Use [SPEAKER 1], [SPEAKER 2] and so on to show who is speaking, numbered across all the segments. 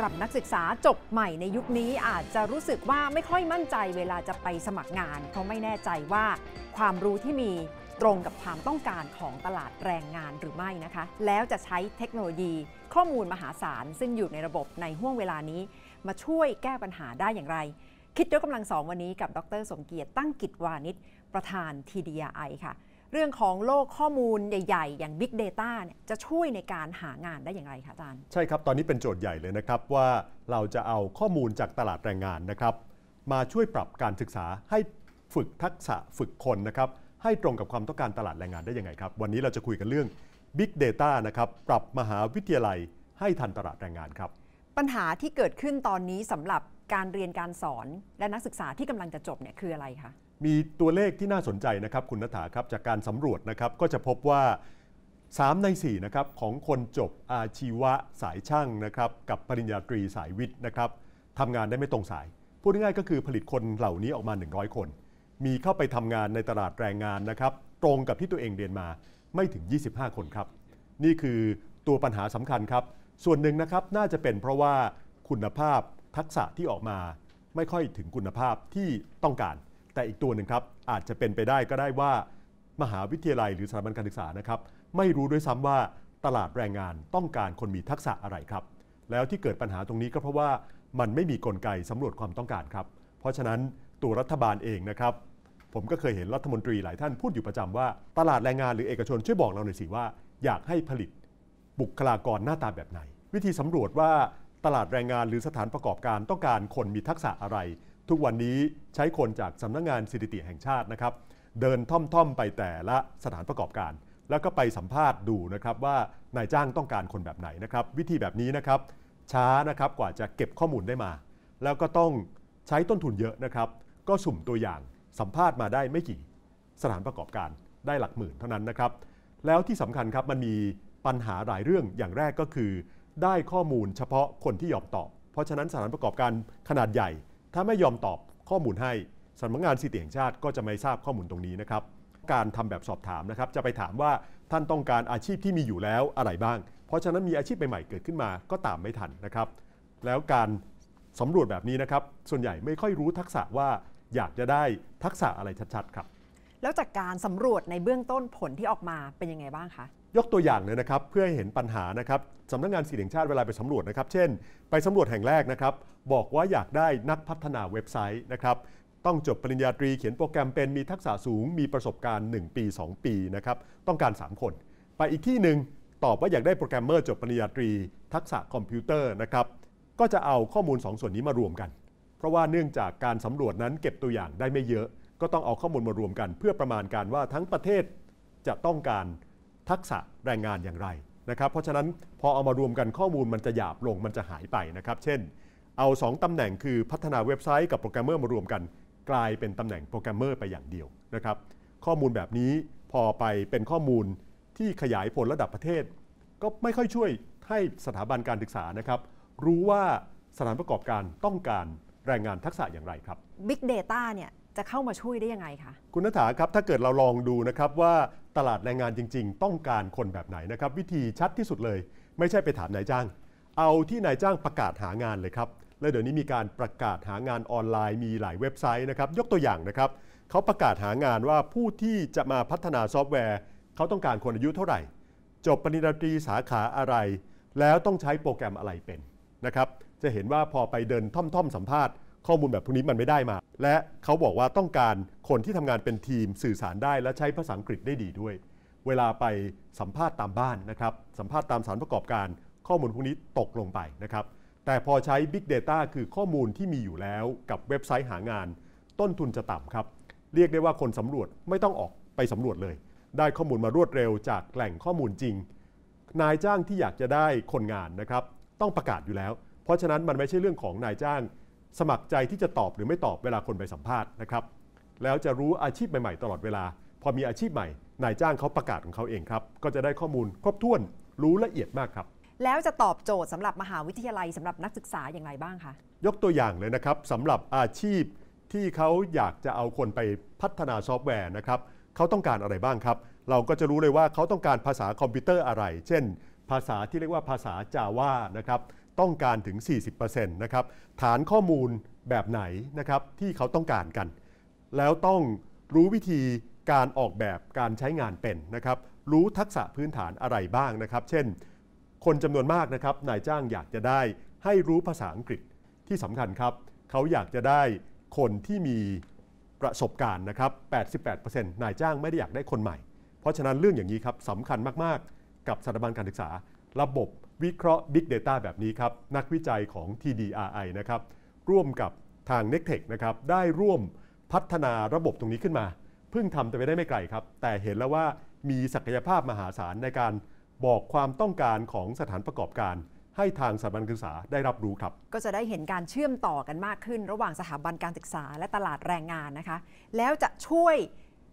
[SPEAKER 1] หรับนักศึกษาจบใหม่ในยุคนี้ อาจจะรู้สึกว่าไม่ค่อยมั่นใจเวลาจะไปสมัครงาน เพราะไม่แน่ใจว่าความรู้ที่มีตรงกับความต้องการของตลาดแรงงานหรือไม่นะคะ แล้วจะใช้เทคโนโลยีข้อมูลมหาศาล ซึ่งอยู่ในระบบในห่วงเวลานี้มาช่วยแก้ปัญหาได้อย่างไร คิดยกกำลังสองวันนี้กับ ดร สมเกียรติตั้งกิจวานิชประธาน TDI ค่ะเรื่องของโลกข้อมูลใหญ่ๆ อย่าง Big Data เนี่ยจะช่วยในการหางานได้อย่างไรคะอาจารย์
[SPEAKER 2] ใช่ครับตอนนี้เป็นโจทย์ใหญ่เลยนะครับว่าเราจะเอาข้อมูลจากตลาดแรงงานนะครับ มาช่วยปรับการศึกษาให้ฝึกทักษะฝึกคนนะครับให้ตรงกับความต้องการตลาดแรงงานได้ยังไงครับ วันนี้เราจะคุยกันเรื่อง Big Data นะครับปรับมหาวิทยาลัยให้ทันตลาดแรงงานครับ
[SPEAKER 1] ปัญหาที่เกิดขึ้นตอนนี้สำหรับการเรียนการสอนและนักศึกษาที่กำลังจะจบเนี่ยคืออะไรคะ
[SPEAKER 2] มีตัวเลขที่น่าสนใจนะครับคุณนัฐาครับจากการสำรวจนะครับ ก็จะพบว่า 3 ใน4นะครับของคนจบอาชีวะสายช่างนะครับกับปริญญาตรีสายวิทย์นะครับทำงานได้ไม่ตรงสาย พูดง่ายๆก็คือผลิตคนเหล่านี้ออกมา 100 คน มีเข้าไปทำงานในตลาดแรงงานนะครับ ตรงกับที่ตัวเองเรียนมาไม่ถึง 25 คนครับ นี่คือตัวปัญหาสำคัญครับ ส่วนหนึ่งนะครับน่าจะเป็นเพราะว่าคุณภาพทักษะที่ออกมาไม่ค่อยถึงคุณภาพที่ต้องการแต่อีกตัวหนึ่งครับ อาจจะเป็นไปได้ก็ได้ว่ามหาวิทยาลัยหรือสถาบันการศึกษานะครับ ไม่รู้ด้วยซ้ำว่าตลาดแรงงานต้องการคนมีทักษะอะไรครับ แล้วที่เกิดปัญหาตรงนี้ก็เพราะว่ามันไม่มีกลไกสำรวจความต้องการครับ เพราะฉะนั้นตัวรัฐบาลเองนะครับ ผมก็เคยเห็นรัฐมนตรีหลายท่านพูดอยู่ประจำว่า ตลาดแรงงานหรือเอกชนช่วยบอกเราหน่อยสิว่าอยากให้ผลิตบุคลากรหน้าตาแบบไหน วิธีสำรวจว่าตลาดแรงงานหรือสถานประกอบการต้องการคนมีทักษะอะไรทุกวันนี้ใช้คนจากสำนักงงานสถิติแห่งชาตินะครับเดินท่อมๆไปแต่ละสถานประกอบการ แล้วก็ไปสัมภาษณ์ดูนะครับว่านายจ้างต้องการคนแบบไหนนะครับวิธีแบบนี้นะครับช้านะครับกว่าจะเก็บข้อมูลได้มา แล้วก็ต้องใช้ต้นทุนเยอะนะครับก็สุ่มตัวอย่างสัมภาษณ์มาได้ไม่กี่ สถานประกอบการได้หลักหมื่นเท่านั้นนะครับแล้วที่สำคัญครับมันมีปัญหาหลายเรื่องอย่างแรกก็คือ ได้ข้อมูลเฉพาะคนที่ยอมตอบ เพราะฉะนั้นสถานประกอบการขนาดใหญ่ถ้าไม่ยอมตอบข้อมูลให้สำนักงานสิทธิแห่งชาติก็จะไม่ทราบข้อมูลตรงนี้นะครับ การทำแบบสอบถามนะครับ จะไปถามว่าท่านต้องการอาชีพที่มีอยู่แล้วอะไรบ้าง เพราะฉะนั้นมีอาชีพใหม่ๆเกิดขึ้นมาก็ตามไม่ทันนะครับ แล้วการสำรวจแบบนี้นะครับ ส่วนใหญ่ไม่ค่อยรู้ทักษะว่าอยากจะได้ทักษะอะไรชัดๆครับ
[SPEAKER 1] แล้วจากการสำรวจในเบื้องต้นผลที่ออกมาเป็นยังไงบ้างคะ
[SPEAKER 2] ยกตัวอย่างเลยนะครับเพื่อให้เห็นปัญหานะครับสำนักงงานสิ่งแห่งชาติเวลาไปสำรวจนะครับเช่น ไปสำรวจแห่งแรกนะครับบอกว่าอยากได้นักพัฒนาเว็บไซต์นะครับ ต้องจบปริญญาตรีเขียนโปรแกรมเป็นมีทักษะสูง มีประสบการณ์ 1 ปี 2 ปีนะครับต้องการ 3 คน ไปอีกที่หนึ่งตอบว่าอยากได้โปรแกรมเมอร์จบปริญญาตรี ทักษะคอมพิวเตอร์นะครับก็จะเอาข้อมูล 2 ส่วนนี้มารวมกัน เพราะว่าเนื่องจากการสำรวจนั้นเก็บตัวอย่างได้ไม่เยอะ ก็ต้องเอาข้อมูลมารวมกัน เพื่อประมาณการว่าทั้งประเทศจะต้องการทักษะแรงงานอย่างไรนะครับเพราะฉะนั้นพอเอามารวมกันข้อมูลมันจะหยาบลงมันจะหายไปนะครับ เช่น เอา 2 ตำแหน่งคือพัฒนาเว็บไซต์กับโปรแกรมเมอร์มารวมกัน กลายเป็นตำแหน่งโปรแกรมเมอร์ไปอย่างเดียวนะครับ ข้อมูลแบบนี้พอไปเป็นข้อมูลที่ขยายผลระดับประเทศ ก็ไม่ค่อยช่วยให้สถาบันการศึกษานะครับ รู้ว่าสถานประกอบการต้องการแรงงานทักษะอย่างไรครับ
[SPEAKER 1] Big Data เนี่ยจะเข้ามาช่วยได้ยังไงคะ
[SPEAKER 2] คุณนัฐาครับถ้าเกิดเราลองดูนะครับว่าตลาดแรงงานจริงๆ ต้องการคนแบบไหนนะครับวิธีชัดที่สุดเลย ไม่ใช่ไปถามนายจ้าง เอาที่นายจ้างประกาศหางานเลยครับและเดี๋ยวนี้มีการประกาศหางานออนไลน์มีหลายเว็บไซต์นะครับยกตัวอย่างนะครับเขาประกาศหางานว่าผู้ที่จะมาพัฒนาซอฟต์แวร์เขาต้องการคนอายุเท่าไหร่ จบปริญญาตรีสาขาอะไร แล้วต้องใช้โปรแกรมอะไรเป็นนะครับจะเห็นว่าพอไปเดินท่อมๆ สัมภาษณ์ข้อมูลแบบพวกนี้มันไม่ได้มา และเขาบอกว่าต้องการคนที่ทำงานเป็นทีมสื่อสารได้และใช้ภาษาอังกฤษได้ดีด้วย เวลาไปสัมภาษณ์ตามบ้านนะครับ สัมภาษณ์ตามสารประกอบการข้อมูลพวกนี้ตกลงไปนะครับ แต่พอใช้ Big Data คือข้อมูลที่มีอยู่แล้ว กับเว็บไซต์หางาน ต้นทุนจะต่ำครับ เรียกได้ว่าคนสำรวจไม่ต้องออกไปสำรวจเลย ได้ข้อมูลมารวดเร็วจากแหล่งข้อมูลจริง นายจ้างที่อยากจะได้คนงานนะครับต้องประกาศอยู่แล้ว เพราะฉะนั้นมันไม่ใช่เรื่องของนายจ้างสมัครใจที่จะตอบหรือไม่ตอบเวลาคนไปสัมภาษณ์นะครับ แล้วจะรู้อาชีพใหม่ๆตลอดเวลา พอมีอาชีพใหม่ นายจ้างเขาประกาศของเขาเองครับ ก็จะได้ข้อมูลครบถ้วนรู้ละเอียดมากครับ
[SPEAKER 1] แล้วจะตอบโจทย์สำหรับมหาวิทยาลัยสำหรับนักศึกษาอย่างไรบ้างคะ
[SPEAKER 2] ยกตัวอย่างเลยนะครับสำหรับอาชีพที่เขาอยากจะเอาคนไปพัฒนาซอฟต์แวร์นะครับเขาต้องการอะไรบ้างครับ เราก็จะรู้เลยว่าเขาต้องการภาษาคอมพิวเตอร์อะไร เช่น ภาษาที่เรียกว่าภาษาจาวานะครับต้องการถึง 40%นะครับฐานข้อมูลแบบไหนนะครับ ที่เขาต้องการกัน แล้วต้องรู้วิธีการออกแบบการใช้งานเป็นนะครับ รู้ทักษะพื้นฐานอะไรบ้างนะครับ เช่นคนจำนวนมากนะครับนายจ้างอยากจะได้ให้รู้ภาษาอังกฤษที่สำคัญครับ เขาอยากจะได้คนที่มีประสบการณ์นะครับ88%นายจ้างไม่ได้อยากได้คนใหม่ เพราะฉะนั้นเรื่องอย่างนี้ครับสำคัญมากๆ กับสถาบันการศึกษาระบบวิเคราะห์ Big Data แบบนี้ครับ นักวิจัยของ TDRI นะครับ ร่วมกับทาง n e c t e c h นะครับ ได้ร่วมพัฒนาระบบตรงนี้ขึ้นมา เพิ่งทำแต่ไปได้ไม่ไกลครับ แต่เห็นแล้วว่ามีศักยภาพมหาศาลในการบอกความต้องการของสถานประกอบการ ให้ทางสถาบันการศึกษาได้รับรู้ครับ
[SPEAKER 1] ก็จะได้เห็นการเชื่อมต่อกันมากขึ้น ระหว่างสถาบันการศึกษาและตลาดแรงงานนะคะแล้วจะช่วย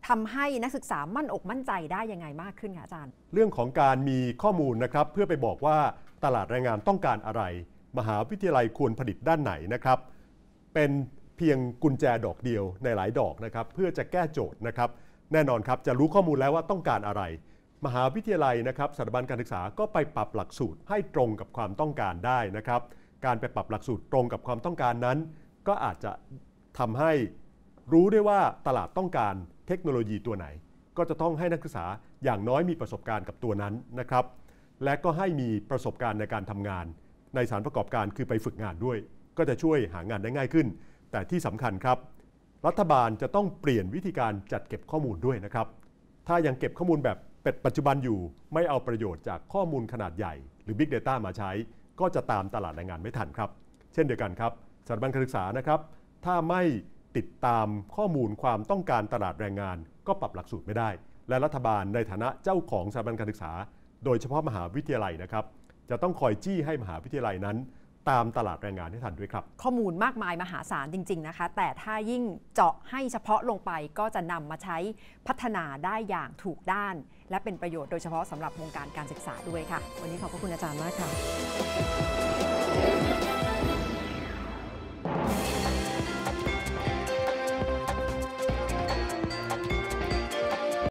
[SPEAKER 1] ทำให้นักศึกษามั่นอกมั่นใจได้ยังไงมากขึ้นคะอาจ
[SPEAKER 2] ารย์ เรื่องของการมีข้อมูลนะครับเพื่อไปบอกว่าตลาดแรงงานต้องการอะไร มหาวิทยาลัยควรผลิตด้านไหนนะครับ เป็นเพียงกุญแจดอกเดียวในหลายดอกนะครับเพื่อจะแก้โจทย์นะครับ แน่นอนครับจะรู้ข้อมูลแล้วว่าต้องการอะไร มหาวิทยาลัยนะครับสถาบันการศึกษาก็ไปปรับหลักสูตรให้ตรงกับความต้องการได้นะครับการไปปรับหลักสูตรตรงกับความต้องการนั้นก็อาจจะทำให้รู้ได้ว่าตลาดต้องการเทคโนโลยีตัวไหน ก็จะต้องให้นักศึกษาอย่างน้อยมีประสบการณ์กับตัวนั้นนะครับ และก็ให้มีประสบการณ์ในการทำงาน ในสารประกอบการคือไปฝึกงานด้วย ก็จะช่วยหางานได้ง่ายขึ้น แต่ที่สำคัญครับ รัฐบาลจะต้องเปลี่ยนวิธีการจัดเก็บข้อมูลด้วยนะครับ ถ้ายังเก็บข้อมูลแบบเป็ดปัจจุบันอยู่ ไม่เอาประโยชน์จากข้อมูลขนาดใหญ่ หรือ Big Data มาใช้ ก็จะตามตลาดแรงงานไม่ทันครับ เช่นเดียวกันครับสถาบันการศึกษานะครับ ถ้าไม่ติดตามข้อมูลความต้องการตลาดแรงงานก็ปรับหลักสูตรไม่ได้ และรัฐบาลในฐานะเจ้าของสถาบันการศึกษา โดยเฉพาะมหาวิทยาลัยนะครับ จะต้องคอยจี้ให้มหาวิทยาลัยนั้น ตามตลาดแรงงานให้ทันด้วยครับ
[SPEAKER 1] ข้อมูลมากมายมหาศาลจริงๆนะคะแต่ถ้ายิ่งเจาะให้เฉพาะลงไปก็จะนำมาใช้พัฒนาได้อย่างถูกด้าน และเป็นประโยชน์โดยเฉพาะสำหรับวงการการศึกษาด้วยค่ะวันนี้ขอบพระคุณอาจารย์มากค่ะ